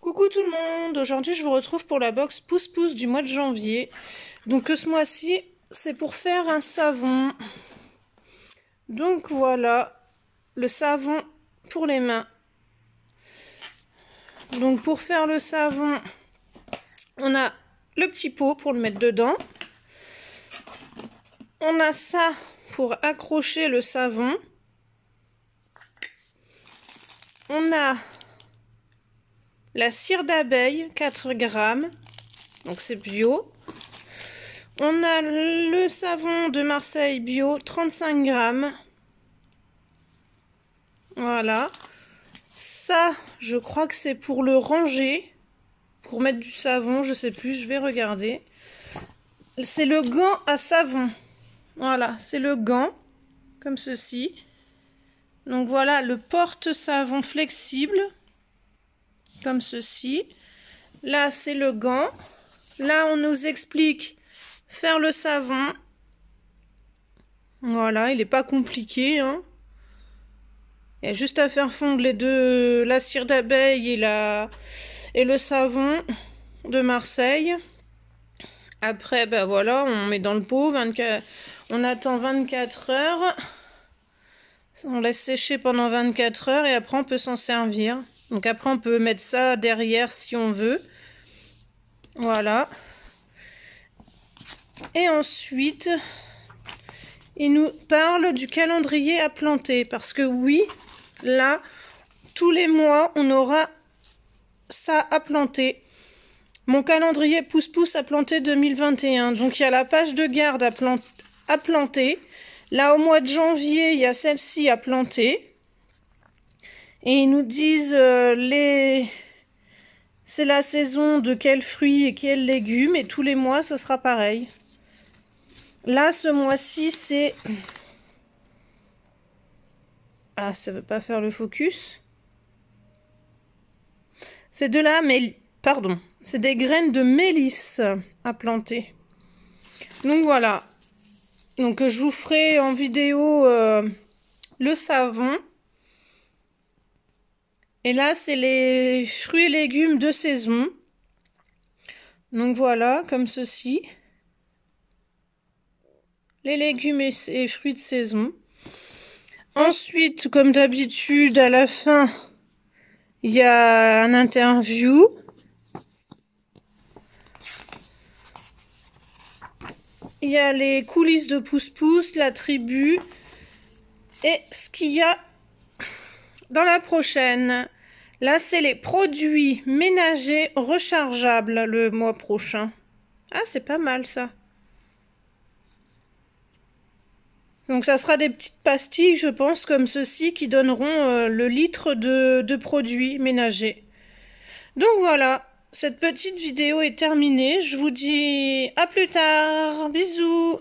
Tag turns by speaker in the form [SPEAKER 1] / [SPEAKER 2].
[SPEAKER 1] Coucou tout le monde, aujourd'hui je vous retrouve pour la box pouce pouce du mois de janvier. Donc ce mois-ci, c'est pour faire un savon. Donc voilà, le savon pour les mains. Donc pour faire le savon, on a le petit pot pour le mettre dedans. On a ça pour accrocher le savon on a la cire d'abeille, 4 grammes. Donc c'est bio. On a le savon de Marseille bio, 35 grammes. Voilà. Ça, je crois que c'est pour le ranger. Pour mettre du savon, je sais plus, je vais regarder. C'est le gant à savon. Voilà, c'est le gant. Comme ceci. Donc voilà le porte-savon flexible, comme ceci. Là, c'est le gant. Là, on nous explique faire le savon. Voilà, il n'est pas compliqué. Hein. Il y a juste à faire fondre les deux, la cire d'abeille et, et le savon de Marseille. Après, ben voilà, on met dans le pot, on attend 24 heures. On laisse sécher pendant 24 heures et après on peut s'en servir. Donc après on peut mettre ça derrière si on veut. Voilà. Et ensuite, il nous parle du calendrier à planter. Parce que oui, là, tous les mois, on aura ça à planter. Mon calendrier pousse-pousse à planter 2021. Donc il y a la page de garde à, À planter Là, au mois de janvier, il y a celle-ci à planter. Et ils nous disent euh, les... c'est la saison de quels fruits et quels légumes. Et tous les mois, ce sera pareil. Là, ce mois-ci, c'est... Ah, ça ne veut pas faire le focus. C'est de la mél... Pardon. C'est des graines de mélisse à planter. Donc voilà, donc je vous ferai en vidéo euh, le savon. Et là, c'est les fruits et légumes de saison. Donc voilà, comme ceci. Les légumes et, et fruits de saison. Ensuite, comme d'habitude, à la fin, il y a un interview. Il y a les coulisses de pouce pousse la tribu et ce qu'il y a dans la prochaine. Là, c'est les produits ménagers rechargeables le mois prochain. Ah, c'est pas mal ça. Donc ça sera des petites pastilles, je pense, comme ceci, qui donneront euh, le litre de, de produits ménagers. Donc voilà, cette petite vidéo est terminée. Je vous dis à plus tard. Bisous.